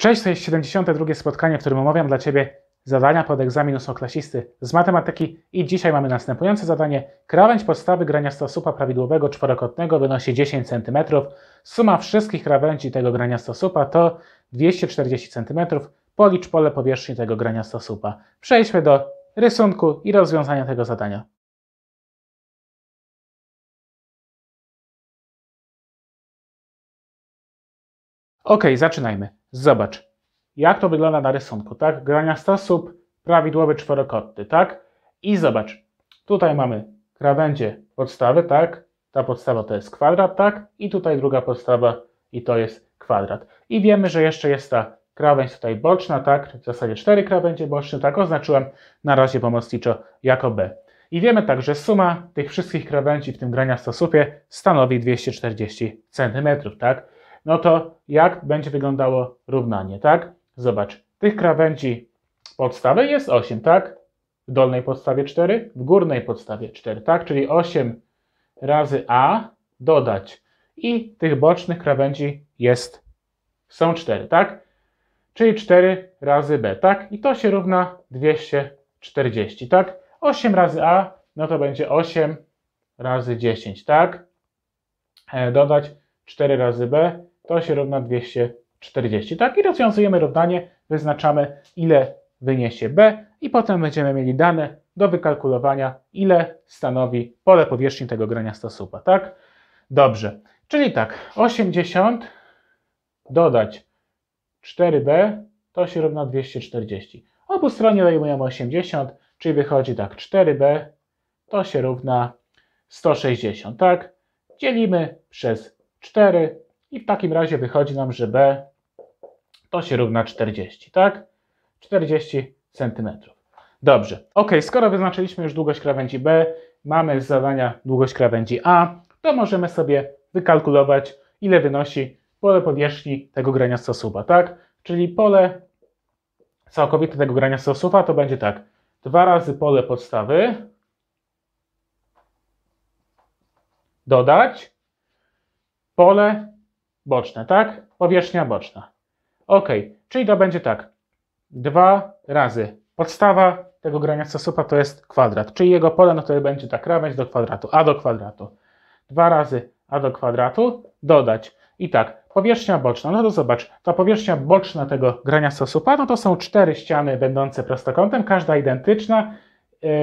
Cześć, to jest 72. spotkanie, w którym omawiam dla Ciebie zadania pod egzamin ósmoklasisty z matematyki i dzisiaj mamy następujące zadanie. Krawędź podstawy grania stosupa prawidłowego czworokątnego wynosi 10 cm. Suma wszystkich krawędzi tego grania stosupa to 240 cm. Policz pole powierzchni tego grania stosupa. Przejdźmy do rysunku i rozwiązania tego zadania. Ok, zaczynajmy. Zobacz, jak to wygląda na rysunku, tak? Grania stosób, prawidłowy czworokątny, tak? I zobacz, tutaj mamy krawędzie podstawy, tak? Ta podstawa to jest kwadrat, tak? I tutaj druga podstawa i to jest kwadrat. I wiemy, że jeszcze jest ta krawędź tutaj boczna, tak? W zasadzie cztery krawędzie boczne, tak? Oznaczyłem na razie pomocniczo jako B. I wiemy także że suma tych wszystkich krawędzi w tym grania stosupie stanowi 240 cm, tak? no to jak będzie wyglądało równanie, tak? Zobacz, tych krawędzi podstawy jest 8, tak? W dolnej podstawie 4, w górnej podstawie 4, tak? Czyli 8 razy A dodać. I tych bocznych krawędzi jest, są 4, tak? Czyli 4 razy B, tak? I to się równa 240, tak? 8 razy A, no to będzie 8 razy 10, tak? E, dodać 4 razy B, to się równa 240. Tak i rozwiązujemy równanie, wyznaczamy ile wyniesie B i potem będziemy mieli dane do wykalkulowania, ile stanowi pole powierzchni tego grania stosupa, tak? Dobrze, czyli tak, 80 dodać 4B to się równa 240. Obu stronie odejmujemy 80, czyli wychodzi tak, 4B to się równa 160, tak? Dzielimy przez 4, i w takim razie wychodzi nam, że B to się równa 40, tak? 40 cm. Dobrze, ok, skoro wyznaczyliśmy już długość krawędzi B, mamy z zadania długość krawędzi A, to możemy sobie wykalkulować, ile wynosi pole powierzchni tego grania stosuwa, tak? Czyli pole całkowite tego grania stosuwa to będzie tak, 2 razy pole podstawy, dodać pole boczne, tak? Powierzchnia boczna. Ok, czyli to będzie tak. 2 razy podstawa tego grania stosupa to jest kwadrat, czyli jego pole, no to będzie ta krawędź do kwadratu, a do kwadratu. 2 razy a do kwadratu dodać. I tak, powierzchnia boczna, no to zobacz, ta powierzchnia boczna tego grania stosupa, no to są cztery ściany będące prostokątem, każda identyczna,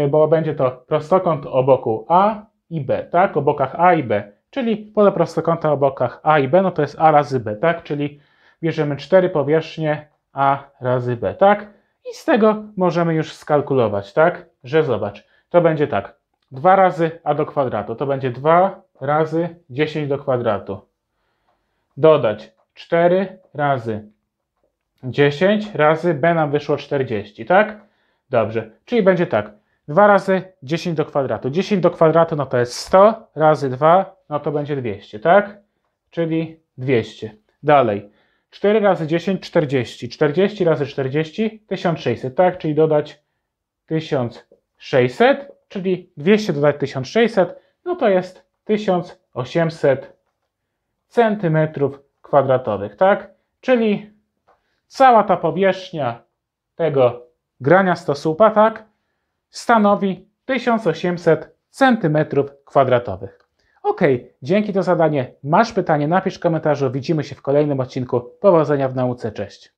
y, bo będzie to prostokąt o boku A i B, tak? O bokach A i B. Czyli pole prostokąta o bokach A i B, no to jest A razy B, tak? Czyli bierzemy cztery powierzchnie A razy B, tak? I z tego możemy już skalkulować, tak? Że zobacz, to będzie tak. 2 razy A do kwadratu, to będzie 2 razy 10 do kwadratu. Dodać 4 razy 10 razy B nam wyszło 40, tak? Dobrze, czyli będzie tak. 2 razy 10 do kwadratu. 10 do kwadratu no to jest 100 razy 2 no to będzie 200, tak? Czyli 200. Dalej. 4 razy 10, 40. 40 razy 40, 1600, tak? Czyli dodać 1600, czyli 200 dodać 1600, no to jest 1800 centymetrów kwadratowych, tak? Czyli cała ta powierzchnia tego grania stosupa, tak? stanowi 1800 cm2. Ok, dzięki za zadanie. Masz pytanie, napisz w komentarzu. Widzimy się w kolejnym odcinku. Powodzenia w nauce, cześć.